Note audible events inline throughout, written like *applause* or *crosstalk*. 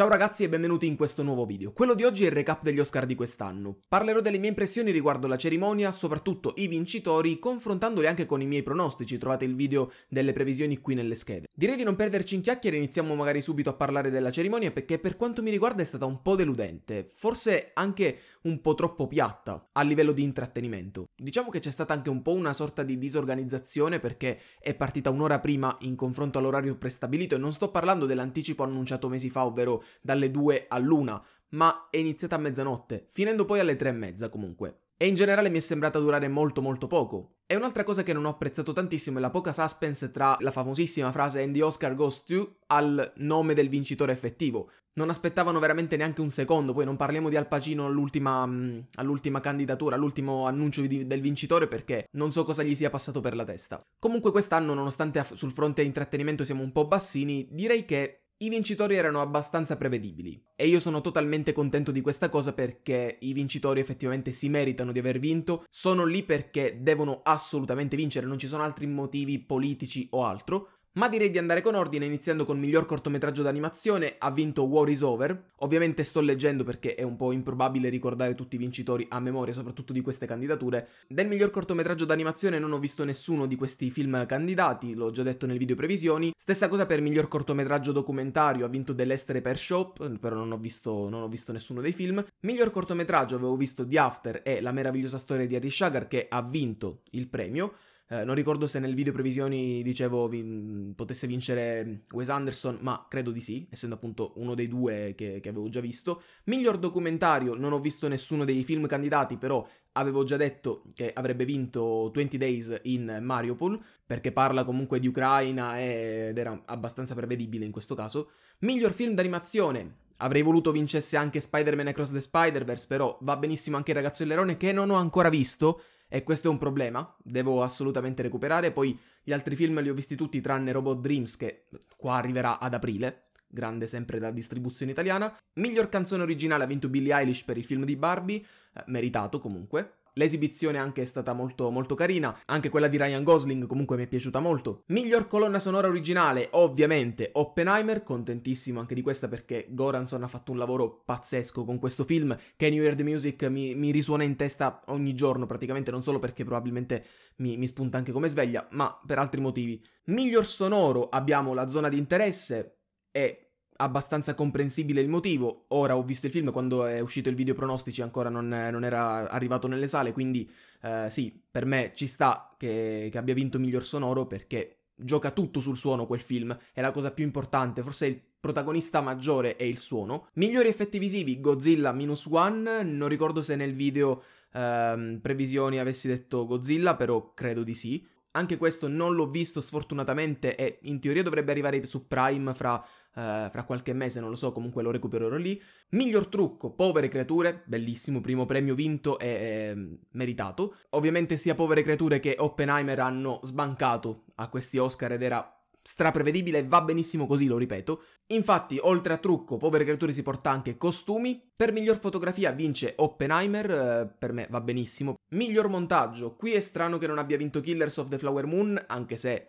Ciao ragazzi e benvenuti in questo nuovo video. Quello di oggi è il recap degli Oscar di quest'anno. Parlerò delle mie impressioni riguardo la cerimonia, soprattutto i vincitori, confrontandoli anche con i miei pronostici, trovate il video delle previsioni qui nelle schede. Direi di non perderci in chiacchiere, e iniziamo magari subito a parlare della cerimonia perché per quanto mi riguarda è stata un po' deludente, forse anche un po' troppo piatta a livello di intrattenimento. Diciamo che c'è stata anche un po' una sorta di disorganizzazione perché è partita un'ora prima in confronto all'orario prestabilito e non sto parlando dell'anticipo annunciato mesi fa, ovvero dalle 2 all'una, ma è iniziata a mezzanotte, finendo poi alle 3 e mezza comunque. E in generale mi è sembrata durare molto molto poco. E un'altra cosa che non ho apprezzato tantissimo è la poca suspense tra la famosissima frase And the Oscar goes to al nome del vincitore effettivo. Non aspettavano veramente neanche un secondo, poi non parliamo di Al Pacino all'ultima, mh, mm, all'ultima candidatura, all'ultimo annuncio di, del vincitore perché non so cosa gli sia passato per la testa. Comunque quest'anno, nonostante sul fronte intrattenimento siamo un po' bassini, direi che i vincitori erano abbastanza prevedibili e io sono totalmente contento di questa cosa perché i vincitori effettivamente si meritano di aver vinto, sono lì perché devono assolutamente vincere, non ci sono altri motivi politici o altro, ma direi di andare con ordine, iniziando con miglior cortometraggio d'animazione, ha vinto War is Over. Ovviamente sto leggendo perché è un po' improbabile ricordare tutti i vincitori a memoria, soprattutto di queste candidature. Del miglior cortometraggio d'animazione non ho visto nessuno di questi film candidati, l'ho già detto nel video previsioni. Stessa cosa per miglior cortometraggio documentario, ha vinto Dell'Estere per Shop, però non ho, visto, non ho visto nessuno dei film. Miglior cortometraggio avevo visto The After e La meravigliosa storia di Harry Shagar che ha vinto il premio. Eh, non ricordo se nel video previsioni dicevo vin- mm, potesse vincere mm, Wes Anderson, ma credo di sì, essendo appunto uno dei due che, che avevo già visto. Miglior documentario, non ho visto nessuno dei film candidati, però avevo già detto che avrebbe vinto 20 Days in Mariupol, perché parla comunque di Ucraina ed era abbastanza prevedibile in questo caso. Miglior film d'animazione, Avrei voluto vincesse anche Spider-Man Across the Spider-Verse, però va benissimo anche il ragazzo e l'erone che non ho ancora visto e questo è un problema, devo assolutamente recuperare, poi gli altri film li ho visti tutti tranne Robot Dreams che qua arriverà ad aprile, grande sempre da distribuzione italiana. Miglior canzone originale ha vinto Billie Eilish per il film di Barbie, eh, meritato comunque. L'esibizione anche è stata molto, molto carina, anche quella di Ryan Gosling comunque mi è piaciuta molto. Miglior colonna sonora originale, ovviamente Oppenheimer, contentissimo anche di questa perché Goranson ha fatto un lavoro pazzesco con questo film che New Year Music mi, mi risuona in testa ogni giorno praticamente, non solo perché probabilmente mi, mi spunta anche come sveglia, ma per altri motivi. Miglior sonoro abbiamo la zona di interesse e abbastanza comprensibile il motivo. Ora ho visto il film quando è uscito il video pronostici, ancora non, non era arrivato nelle sale, quindi eh, sì, per me ci sta che, che abbia vinto miglior sonoro perché gioca tutto sul suono quel film, è la cosa più importante, forse il protagonista maggiore è il suono. Migliori effetti visivi, Godzilla minus one, non ricordo se nel video ehm, previsioni avessi detto Godzilla, però credo di sì. Anche questo non l'ho visto sfortunatamente e in teoria dovrebbe arrivare su Prime fra, eh, fra, qualche mese, non lo so, comunque lo recupererò lì. Miglior trucco, povere creature, bellissimo, primo premio vinto e eh, meritato. Ovviamente sia povere creature che Oppenheimer hanno sbancato a questi Oscar ed era straprevedibile e va benissimo così, lo ripeto. Infatti, oltre a trucco, Povere Creature si porta anche costumi. Per miglior fotografia vince Oppenheimer, eh, per me va benissimo. Miglior montaggio, qui è strano che non abbia vinto Killers of the Flower Moon, anche se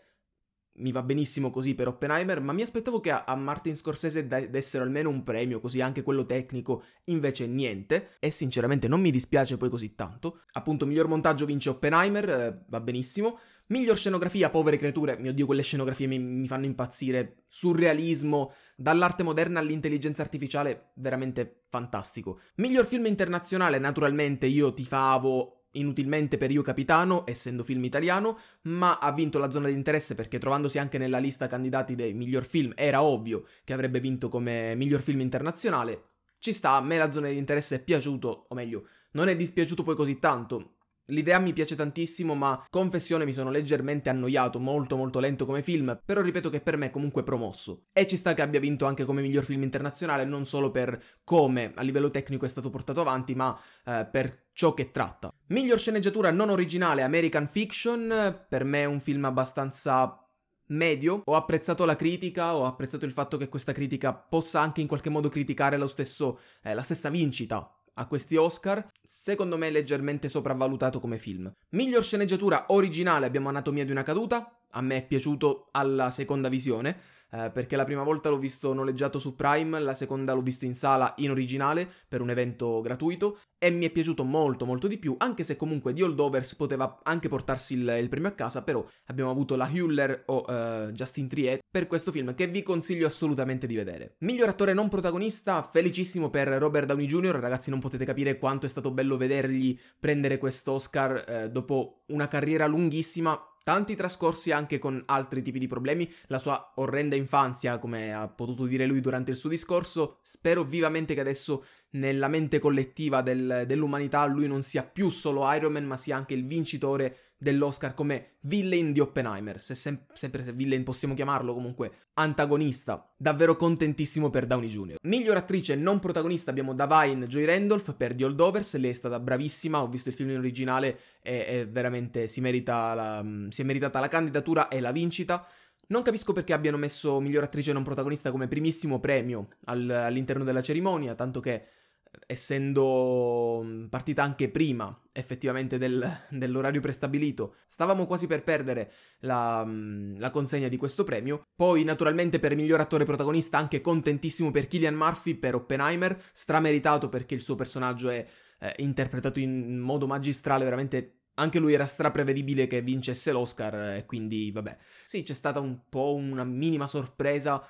mi va benissimo così per Oppenheimer, ma mi aspettavo che a, Martin Scorsese dessero almeno un premio, così anche quello tecnico, invece niente, e sinceramente non mi dispiace poi così tanto. Appunto, miglior montaggio vince Oppenheimer, eh, va benissimo, Miglior scenografia, povere creature, mio dio quelle scenografie mi, mi fanno impazzire, surrealismo, dall'arte moderna all'intelligenza artificiale, veramente fantastico. Miglior film internazionale, naturalmente io ti tifavo inutilmente per Io Capitano, essendo film italiano, ma ha vinto la zona di interesse perché trovandosi anche nella lista candidati dei miglior film era ovvio che avrebbe vinto come miglior film internazionale. Ci sta, a me la zona di interesse è piaciuto, o meglio, non è dispiaciuto poi così tanto. L'idea mi piace tantissimo, ma confessione mi sono leggermente annoiato, molto molto lento come film, però ripeto che per me è comunque promosso. E ci sta che abbia vinto anche come miglior film internazionale, non solo per come a livello tecnico è stato portato avanti, ma eh, per ciò che tratta. Miglior sceneggiatura non originale American Fiction, per me è un film abbastanza medio. Ho apprezzato la critica, ho apprezzato il fatto che questa critica possa anche in qualche modo criticare stesso, eh, la stessa vincita a questi Oscar, secondo me leggermente sopravvalutato come film. Miglior sceneggiatura originale abbiamo Anatomia di una caduta, a me è piaciuto alla seconda visione. Eh, perché la prima volta l'ho visto noleggiato su Prime, la seconda l'ho visto in sala in originale per un evento gratuito e mi è piaciuto molto molto di più, anche se comunque di Old poteva anche portarsi il, il premio a casa, però abbiamo avuto la Hewler o uh, Justin Triet per questo film che vi consiglio assolutamente di vedere. Miglior attore non protagonista, felicissimo per Robert Downey Jr., ragazzi non potete capire quanto è stato bello vedergli prendere quest'Oscar eh, dopo una carriera lunghissima, tanti trascorsi anche con altri tipi di problemi, la sua orrenda infanzia, come ha potuto dire lui durante il suo discorso, spero vivamente che adesso nella mente collettiva del, dell'umanità lui non sia più solo Iron Man, ma sia anche il vincitore dell'Oscar come villain di Oppenheimer, se sem- sempre se villain possiamo chiamarlo comunque, antagonista, davvero contentissimo per Downey Jr. Miglior attrice non protagonista abbiamo Davine Joy Randolph per The Holdovers, lei è stata bravissima, ho visto il film in originale e, e veramente si, merita la, mm, si è meritata la candidatura e la vincita. Non capisco perché abbiano messo miglior attrice non protagonista come primissimo premio al, all'interno della cerimonia, tanto che essendo mm, partita anche prima effettivamente del, *laughs* dell'orario prestabilito, stavamo quasi per perdere la, mm, la, consegna di questo premio. Poi, naturalmente, per miglior attore protagonista, anche contentissimo per Killian Murphy per Oppenheimer, strameritato perché il suo personaggio è eh, interpretato in modo magistrale, veramente. Anche lui era straprevedibile che vincesse l'Oscar, eh, e quindi vabbè. Sì, c'è stata un po' una minima sorpresa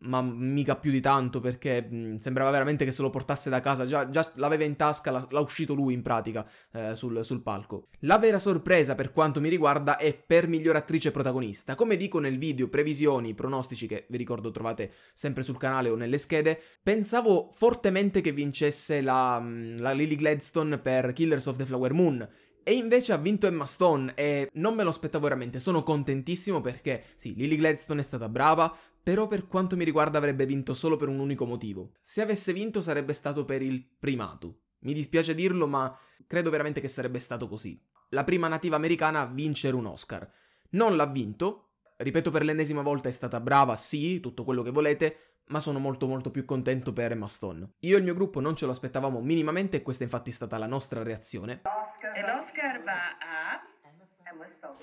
ma mica più di tanto perché mh, mm, sembrava veramente che se lo portasse da casa, già, già l'aveva in tasca, l'ha, l'ha, uscito lui in pratica eh, sul, sul, palco. La vera sorpresa per quanto mi riguarda è per miglior attrice protagonista. Come dico nel video previsioni, pronostici che vi ricordo trovate sempre sul canale o nelle schede, pensavo fortemente che vincesse la, mm, la Lily Gladstone per Killers of the Flower Moon e invece ha vinto Emma Stone e non me lo aspettavo veramente, sono contentissimo perché sì, Lily Gladstone è stata brava, però per quanto mi riguarda avrebbe vinto solo per un unico motivo. Se avesse vinto sarebbe stato per il primato. Mi dispiace dirlo, ma credo veramente che sarebbe stato così. La prima nativa americana a vincere un Oscar. Non l'ha vinto, ripeto per l'ennesima volta è stata brava, sì, tutto quello che volete, ma sono molto molto più contento per Emma Stone. Io e il mio gruppo non ce lo aspettavamo minimamente e questa è infatti stata la nostra reazione. E l'Oscar va a... Emma Stone.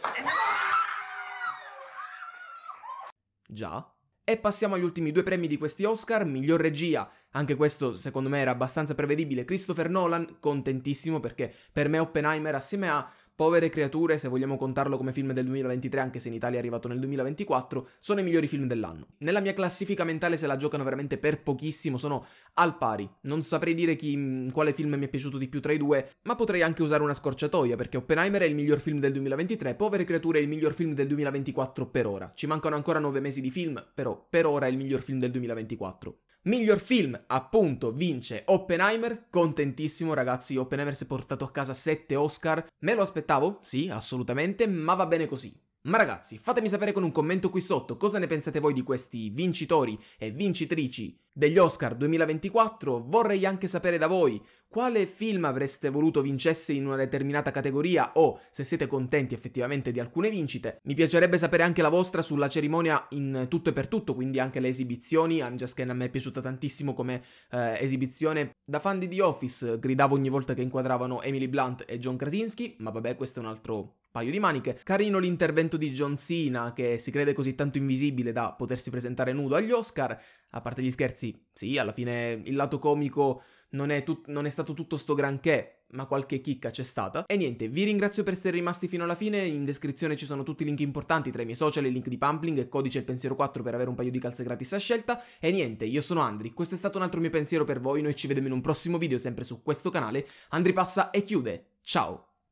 Già. E passiamo agli ultimi due premi di questi Oscar, miglior regia, anche questo secondo me era abbastanza prevedibile, Christopher Nolan, contentissimo perché per me Oppenheimer assieme a Povere creature, se vogliamo contarlo come film del 2023, anche se in Italia è arrivato nel 2024, sono i migliori film dell'anno. Nella mia classifica mentale se la giocano veramente per pochissimo, sono al pari. Non saprei dire chi, mm, quale film mi è piaciuto di più tra i due, ma potrei anche usare una scorciatoia, perché Oppenheimer è il miglior film del 2023, Povere creature è il miglior film del 2024 per ora. Ci mancano ancora nove mesi di film, però per ora è il miglior film del 2024. Miglior film, appunto, vince Oppenheimer. Contentissimo, ragazzi. Oppenheimer si è portato a casa 7 Oscar. Me lo aspettavo? Sì, assolutamente, ma va bene così. Ma ragazzi, fatemi sapere con un commento qui sotto cosa ne pensate voi di questi vincitori e vincitrici degli Oscar 2024. Vorrei anche sapere da voi quale film avreste voluto vincesse in una determinata categoria o se siete contenti effettivamente di alcune vincite. Mi piacerebbe sapere anche la vostra sulla cerimonia in tutto e per tutto, quindi anche le esibizioni. I'm Just Ken a me è piaciuta tantissimo come eh, esibizione. Da fan di The Office gridavo ogni volta che inquadravano Emily Blunt e John Krasinski, ma vabbè, questo è un altro paio di maniche. Carino l'intervento di John Cena, che si crede così tanto invisibile da potersi presentare nudo agli Oscar. A parte gli scherzi, sì, alla fine il lato comico non è, tut- non è stato tutto sto granché, ma qualche chicca c'è stata. E niente, vi ringrazio per essere rimasti fino alla fine, in descrizione ci sono tutti i link importanti tra i miei social, il link di Pumpling e codice il pensiero 4 per avere un paio di calze gratis a scelta. E niente, io sono Andri, questo è stato un altro mio pensiero per voi, noi ci vediamo in un prossimo video sempre su questo canale. Andri passa e chiude, ciao!